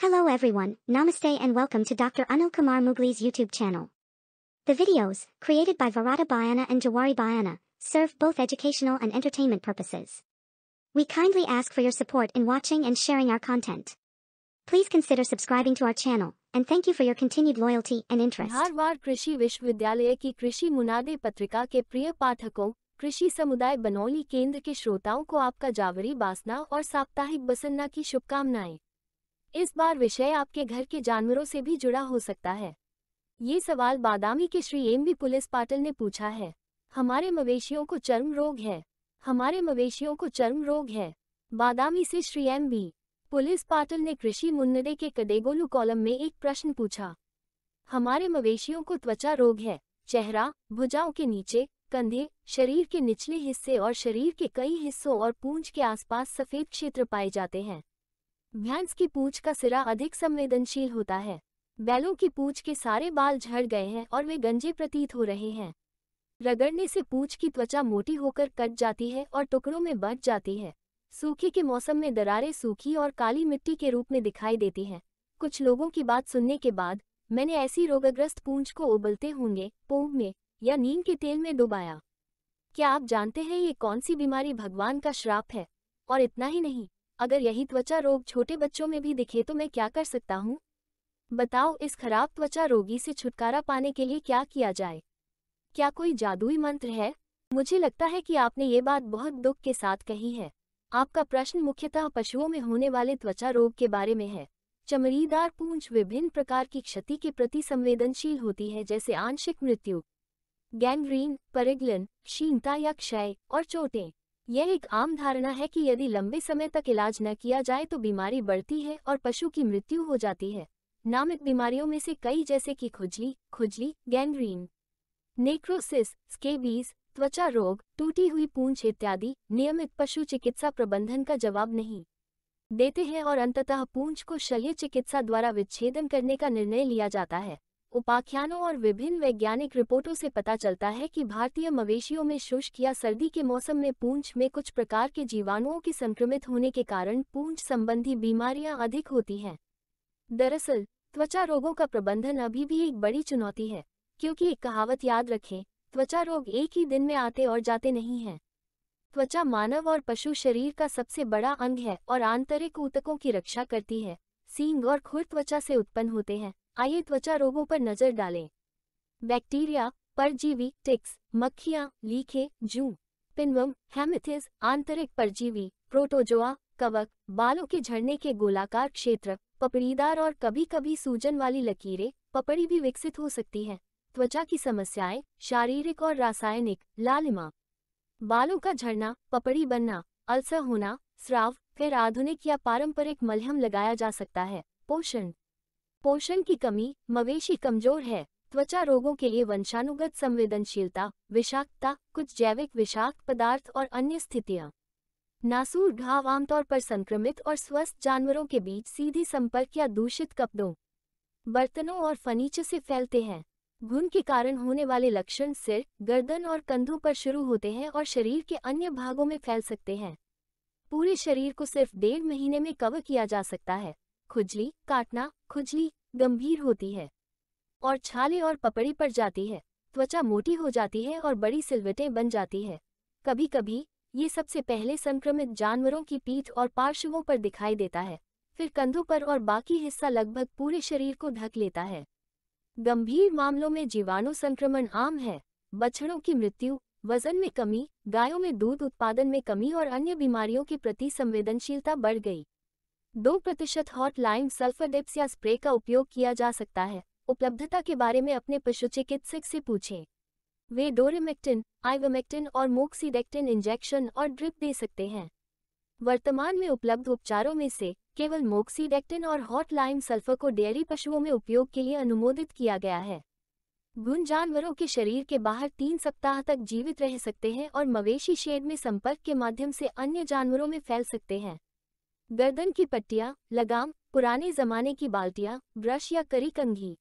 Hello everyone, namaste and welcome to Dr. Anil Kumar Mughli's YouTube channel. The videos, created by Varada Bhayana and Jawari Bhayana, serve both educational and entertainment purposes. We kindly ask for your support in watching and sharing our content. Please consider subscribing to our channel, and thank you for your continued loyalty and interest. बिहारवार Krishi विश्वविद्यालय ki Krishi Munade Patrika ke priya pathakon, Krishi समुदाय Banoli केंद्र ke shrotaon ko आपका Jawari Basna aur साप्ताहिक बसन्ना ki शुभकामनाएं इस बार विषय आपके घर के जानवरों से भी जुड़ा हो सकता है ये सवाल बादामी के Shri M B police Patil ने पूछा है हमारे मवेशियों को चर्म रोग है हमारे मवेशियों को चर्म रोग है बादामी से Shri M B police Patil ने कृषि मुन्नरे के कदेगोलू कॉलम में एक प्रश्न पूछा हमारे मवेशियों को त्वचा रोग है चेहरा भुजाओं के नीचे कंधे शरीर के निचले हिस्से और शरीर के कई हिस्सों और पूंछ के आसपास सफेद क्षेत्र पाए जाते हैं भैंस की पूंछ का सिरा अधिक संवेदनशील होता है बैलों की पूंछ के सारे बाल झड़ गए हैं और वे गंजे प्रतीत हो रहे हैं रगड़ने से पूंछ की त्वचा मोटी होकर कट जाती है और टुकड़ों में बढ़ जाती है सूखे के मौसम में दरारें सूखी और काली मिट्टी के रूप में दिखाई देती हैं कुछ लोगों की बात सुनने के बाद मैंने ऐसी रोगग्रस्त पूंछ को उबलते होंगे पोंग में या नीम के तेल में डुबाया क्या आप जानते हैं ये कौन सी बीमारी भगवान का श्राप है और इतना ही नहीं अगर यही त्वचा रोग छोटे बच्चों में भी दिखे तो मैं क्या कर सकता हूँ बताओ इस खराब त्वचा रोगी से छुटकारा पाने के लिए क्या किया जाए क्या कोई जादुई मंत्र है मुझे लगता है कि आपने ये बात बहुत दुख के साथ कही है आपका प्रश्न मुख्यतः पशुओं में होने वाले त्वचा रोग के बारे में है चमड़ीदार पूंछ विभिन्न प्रकार की क्षति के प्रति संवेदनशील होती है जैसे आंशिक मृत्यु गैंग्रीन परिग्लन क्षीणता या क्षय और चोटें यह एक आम धारणा है कि यदि लंबे समय तक इलाज न किया जाए तो बीमारी बढ़ती है और पशु की मृत्यु हो जाती है नामित बीमारियों में से कई जैसे कि खुजली खुजली गैंग्रीन नेक्रोसिस स्केबीज त्वचा रोग टूटी हुई पूंछ इत्यादि नियमित पशु चिकित्सा प्रबंधन का जवाब नहीं देते हैं और अंततः पूंछ को शल्य चिकित्सा द्वारा विच्छेदन करने का निर्णय लिया जाता है उपाख्यानों और विभिन्न वैज्ञानिक रिपोर्टों से पता चलता है कि भारतीय मवेशियों में शुष्क या सर्दी के मौसम में पूंछ में कुछ प्रकार के जीवाणुओं के संक्रमित होने के कारण पूंछ संबंधी बीमारियां अधिक होती हैं दरअसल त्वचा रोगों का प्रबंधन अभी भी एक बड़ी चुनौती है क्योंकि एक कहावत याद रखें त्वचा रोग एक ही दिन में आते और जाते नहीं हैं त्वचा मानव और पशु शरीर का सबसे बड़ा अंग है और आंतरिक ऊतकों की रक्षा करती है सींग और खुर त्वचा से उत्पन्न होते हैं आइए त्वचा रोगों पर नजर डालें बैक्टीरिया परजीवी टिक्स मक्खियां लीखे जू पिनवम हेमिथिस आंतरिक परजीवी प्रोटोजोआ कवक बालों के झड़ने के गोलाकार क्षेत्र पपड़ीदार और कभी कभी सूजन वाली लकीरें पपड़ी भी विकसित हो सकती है त्वचा की समस्याएं शारीरिक और रासायनिक लालिमा बालों का झड़ना पपड़ी बनना अल्सर होना स्राव फिर आधुनिक या पारंपरिक मलहम लगाया जा सकता है पोषण पोषण की कमी मवेशी कमजोर है त्वचा रोगों के लिए वंशानुगत संवेदनशीलता विषाक्तता कुछ जैविक विषाक्त पदार्थ और अन्य स्थितियां नासूर घाव आमतौर पर संक्रमित और स्वस्थ जानवरों के बीच सीधी संपर्क या दूषित कपड़ों बर्तनों और फर्नीचर से फैलते हैं घुन के कारण होने वाले लक्षण सिर गर्दन और कंधों पर शुरू होते हैं और शरीर के अन्य भागों में फैल सकते हैं पूरे शरीर को सिर्फ डेढ़ महीने में कवर किया जा सकता है खुजली काटना खुजली गंभीर होती है और छाले और पपड़ी पड़ जाती है त्वचा मोटी हो जाती है और बड़ी सिलवटें बन जाती है कभी कभी ये सबसे पहले संक्रमित जानवरों की पीठ और पार्श्वों पर दिखाई देता है फिर कंधों पर और बाकी हिस्सा लगभग पूरे शरीर को ढक लेता है गंभीर मामलों में जीवाणु संक्रमण आम है बछड़ों की मृत्यु वजन में कमी गायों में दूध उत्पादन में कमी और अन्य बीमारियों के प्रति संवेदनशीलता बढ़ गई दो प्रतिशत हॉट लाइन सल्फर डिप्स या स्प्रे का उपयोग किया जा सकता है उपलब्धता के बारे में अपने पशु चिकित्सक से पूछें वे डोरेमेक्टिन आइवमेक्टिन और मोक्सीडेक्टिन इंजेक्शन और ड्रिप दे सकते हैं वर्तमान में उपलब्ध उपचारों में से केवल मोक्सीडेक्टिन और हॉट लाइम सल्फर को डेयरी पशुओं में उपयोग के लिए अनुमोदित किया गया है गुण जानवरों के शरीर के बाहर तीन सप्ताह तक जीवित रह सकते हैं और मवेशी शेड में संपर्क के माध्यम से अन्य जानवरों में फैल सकते हैं गर्दन की पट्टियाँ लगाम पुराने जमाने की बाल्टियाँ ब्रश या करी कंघी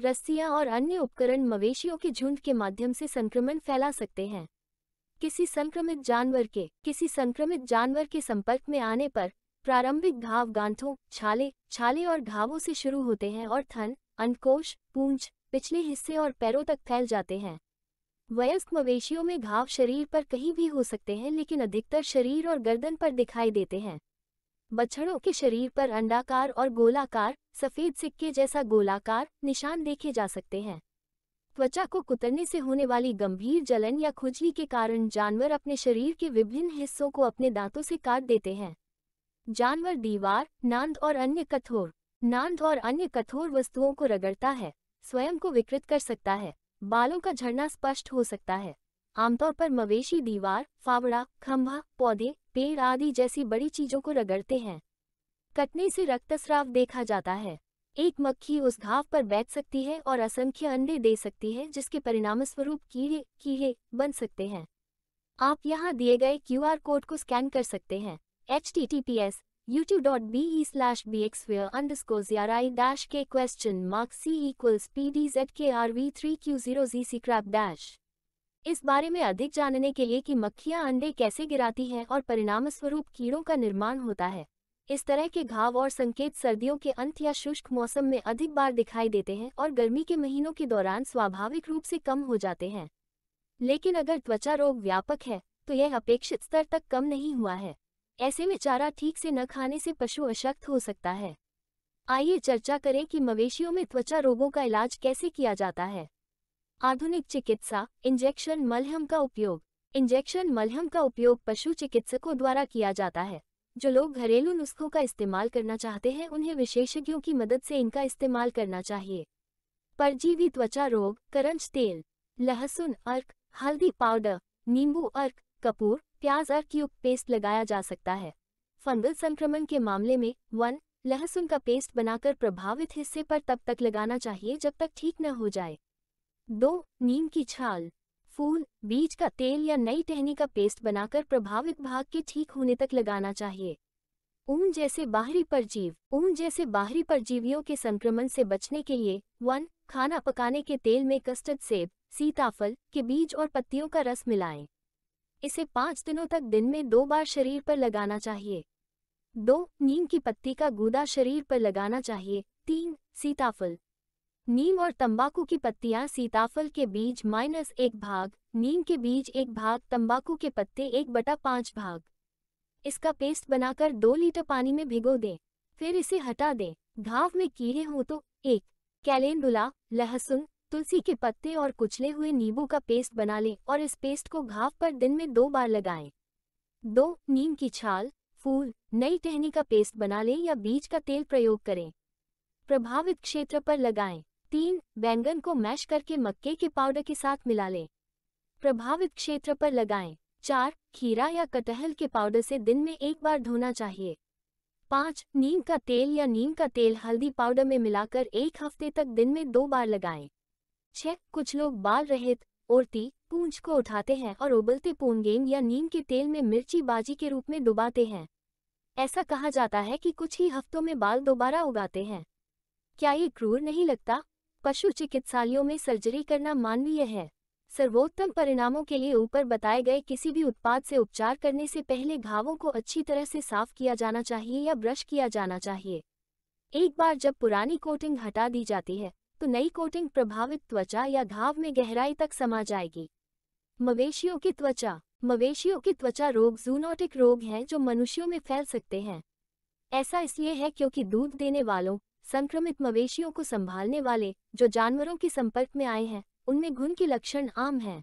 रस्सियाँ और अन्य उपकरण मवेशियों के झुंड के माध्यम से संक्रमण फैला सकते हैं किसी संक्रमित जानवर के किसी संक्रमित जानवर के संपर्क में आने पर प्रारंभिक घाव गांठों छाले छाले और घावों से शुरू होते हैं और थन अंडकोश पूंछ पिछले हिस्से और पैरों तक फैल जाते हैं वयस्क मवेशियों में घाव शरीर पर कहीं भी हो सकते हैं लेकिन अधिकतर शरीर और गर्दन पर दिखाई देते हैं बछड़ों के शरीर पर अंडाकार और गोलाकार सफ़ेद सिक्के जैसा गोलाकार निशान देखे जा सकते हैं त्वचा को कुतरने से होने वाली गंभीर जलन या खुजली के कारण जानवर अपने शरीर के विभिन्न हिस्सों को अपने दांतों से काट देते हैं जानवर दीवार नांद और अन्य कठोर नांद और अन्य कठोर वस्तुओं को रगड़ता है स्वयं को विकृत कर सकता है बालों का झरना स्पष्ट हो सकता है आमतौर पर मवेशी दीवार फावड़ा खंभा पौधे पेड़ आदि जैसी बड़ी चीजों को रगड़ते हैं कटने से रक्तस्राव देखा जाता है एक मक्खी उस घाव पर बैठ सकती है और असंख्य अंडे दे सकती है जिसके परिणामस्वरूप कीड़े कीड़े बन सकते हैं आप यहाँ दिए गए क्यूआर कोड को स्कैन कर सकते हैं H T T P S YouTube dot B E slash B X underscore jar I dash K question marks C equals P D Z K R V three Q zero G C crap dash इस बारे में अधिक जानने के लिए कि मक्खियां अंडे कैसे गिराती हैं और परिणाम स्वरूप कीड़ों का निर्माण होता है इस तरह के घाव और संकेत सर्दियों के अंत या शुष्क मौसम में अधिक बार दिखाई देते हैं और गर्मी के महीनों के दौरान स्वाभाविक रूप से कम हो जाते हैं लेकिन अगर त्वचा रोग व्यापक है तो यह अपेक्षित स्तर तक कम नहीं हुआ है ऐसे में चारा ठीक से न खाने से पशु अशक्त हो सकता है आइए चर्चा करें कि मवेशियों में त्वचा रोगों का इलाज कैसे किया जाता है आधुनिक चिकित्सा इंजेक्शन मलहम का उपयोग इंजेक्शन मलहम का उपयोग पशु चिकित्सकों द्वारा किया जाता है जो लोग घरेलू नुस्खों का इस्तेमाल करना चाहते हैं उन्हें विशेषज्ञों की मदद से इनका इस्तेमाल करना चाहिए परजीवी त्वचा रोग करंज तेल लहसुन अर्क हल्दी पाउडर नींबू अर्क कपूर प्याज अर्क युक्त पेस्ट लगाया जा सकता है फंगल संक्रमण के मामले में वन लहसुन का पेस्ट बनाकर प्रभावित हिस्से पर तब तक लगाना चाहिए जब तक ठीक न हो जाए दो नीम की छाल फूल बीज का तेल या नई टहनी का पेस्ट बनाकर प्रभावित भाग के ठीक होने तक लगाना चाहिए ऊन जैसे बाहरी परजीव ऊन जैसे बाहरी परजीवियों के संक्रमण से बचने के लिए वन खाना पकाने के तेल में कस्टर्ड सेब सीताफल के बीज और पत्तियों का रस मिलाएं। इसे पाँच दिनों तक दिन में दो बार शरीर पर लगाना चाहिए दो नीम की पत्ती का गूदा शरीर पर लगाना चाहिए तीन सीताफल नीम और तंबाकू की पत्तियां सीताफल के बीज माइनस एक भाग नीम के बीज एक भाग तंबाकू के पत्ते एक बटा पाँच भाग इसका पेस्ट बनाकर दो लीटर पानी में भिगो दें फिर इसे हटा दें घाव में कीड़े हों तो एक कैलेंडुला लहसुन तुलसी के पत्ते और कुचले हुए नींबू का पेस्ट बना लें और इस पेस्ट को घाव पर दिन में दो बार लगाएं। दो नीम की छाल फूल नई टहनी का पेस्ट बना लें या बीज का तेल प्रयोग करें प्रभावित क्षेत्र पर लगाएं तीन बैंगन को मैश करके मक्के के पाउडर के साथ मिला लें प्रभावित क्षेत्र पर लगाएं चार खीरा या कटहल के पाउडर से दिन में एक बार धोना चाहिए पाँच नीम का तेल या नीम का तेल हल्दी पाउडर में मिलाकर एक हफ्ते तक दिन में दो बार लगाएं छह कुछ लोग बाल रहित औरती पूंछ को उठाते हैं और उबलते पूंगेन या नीम के तेल में मिर्ची बाजी के रूप में डुबाते हैं ऐसा कहा जाता है कि कुछ ही हफ्तों में बाल दोबारा उगाते हैं क्या ये क्रूर नहीं लगता पशु चिकित्सालयों में सर्जरी करना मानवीय है सर्वोत्तम परिणामों के लिए ऊपर बताए गए किसी भी उत्पाद से उपचार करने से पहले घावों को अच्छी तरह से साफ किया जाना चाहिए या ब्रश किया जाना चाहिए एक बार जब पुरानी कोटिंग हटा दी जाती है तो नई कोटिंग प्रभावित त्वचा या घाव में गहराई तक समा जाएगी मवेशियों की त्वचा मवेशियों की त्वचा रोग जूनोटिक रोग हैं जो मनुष्यों में फैल सकते हैं ऐसा इसलिए है क्योंकि दूध देने वालों संक्रमित मवेशियों को संभालने वाले जो जानवरों के संपर्क में आए हैं उनमें घुन के लक्षण आम हैं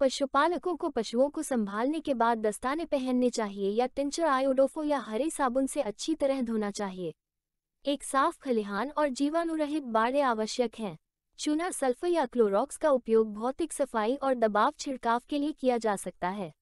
पशुपालकों को पशुओं को संभालने के बाद दस्ताने पहनने चाहिए या टिंचर आयोडोफो या हरे साबुन से अच्छी तरह धोना चाहिए एक साफ खलिहान और जीवाणुरहित बाड़े आवश्यक हैं चूना सल्फर या क्लोरॉक्स का उपयोग भौतिक सफाई और दबाव छिड़काव के लिए किया जा सकता है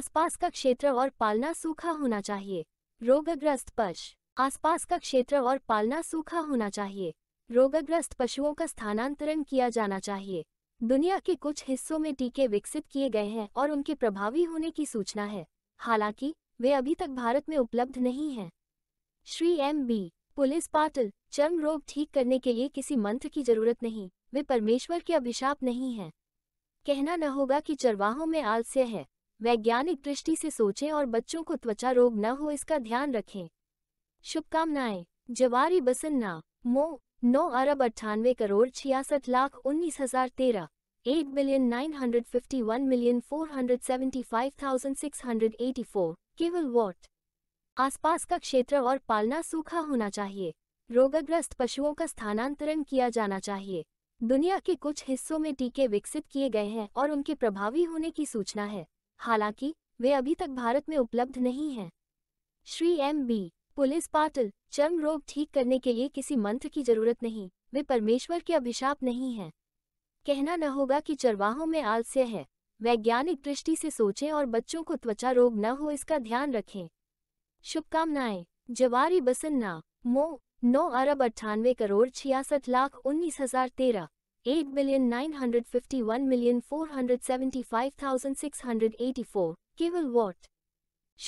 आसपास का क्षेत्र और पालना सूखा होना चाहिए रोगग्रस्त पश आसपास का क्षेत्र और पालना सूखा होना चाहिए रोगग्रस्त पशुओं का स्थानांतरण किया जाना चाहिए दुनिया के कुछ हिस्सों में टीके विकसित किए गए हैं और उनके प्रभावी होने की सूचना है हालांकि वे अभी तक भारत में उपलब्ध नहीं हैं Shri M B police Patil चर्म रोग ठीक करने के लिए किसी मंत्र की जरूरत नहीं वे परमेश्वर के अभिशाप नहीं हैं कहना न होगा कि चरवाहों में आलस्य है वैज्ञानिक दृष्टि से सोचें और बच्चों को त्वचा रोग न हो इसका ध्यान रखें शुभकामनाएं जवारी बसन्ना मो नौ अरब अट्ठानवे करोड़ छियासठ लाख उन्नीस हजार तेरह eight billion nine hundred fifty one million four hundred seventy five thousand six hundred eighty four केवल वॉट आसपास का क्षेत्र और पालना सूखा होना चाहिए रोगग्रस्त पशुओं का स्थानांतरण किया जाना चाहिए दुनिया के कुछ हिस्सों में टीके विकसित किए गए हैं और उनके प्रभावी होने की सूचना है हालांकि वे अभी तक भारत में उपलब्ध नहीं हैं Shri M B police Patil चर्म रोग ठीक करने के लिए किसी मंत्र की जरूरत नहीं वे परमेश्वर के अभिशाप नहीं हैं कहना न होगा कि चरवाहों में आलस्य है वैज्ञानिक दृष्टि से सोचें और बच्चों को त्वचा रोग न हो इसका ध्यान रखें शुभकामनाएं जवारी बसन्ना मो नौ अरब अट्ठानवे करोड़ छियासठ लाख उन्नीस हजार तेरह eight billion nine hundred fifty one million four hundred seventy five thousand six hundred eighty four केवल वॉट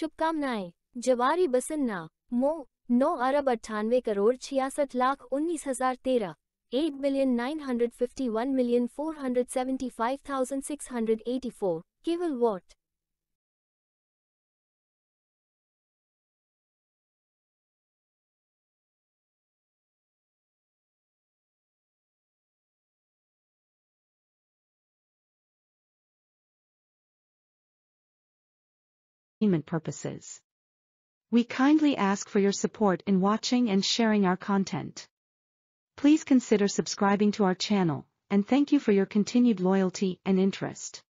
शुभकामनाएं जवारी बसन्ना मो नौ अरब अट्ठानवे करोड़ छियासठ लाख उन्नीस हजार तेरह eight billion nine hundred fifty one million four hundred seventy five thousand six hundred eighty four केवल watt purposes We kindly ask for your support in watching and sharing our content. Please consider subscribing to our channel, and thank you for your continued loyalty and interest.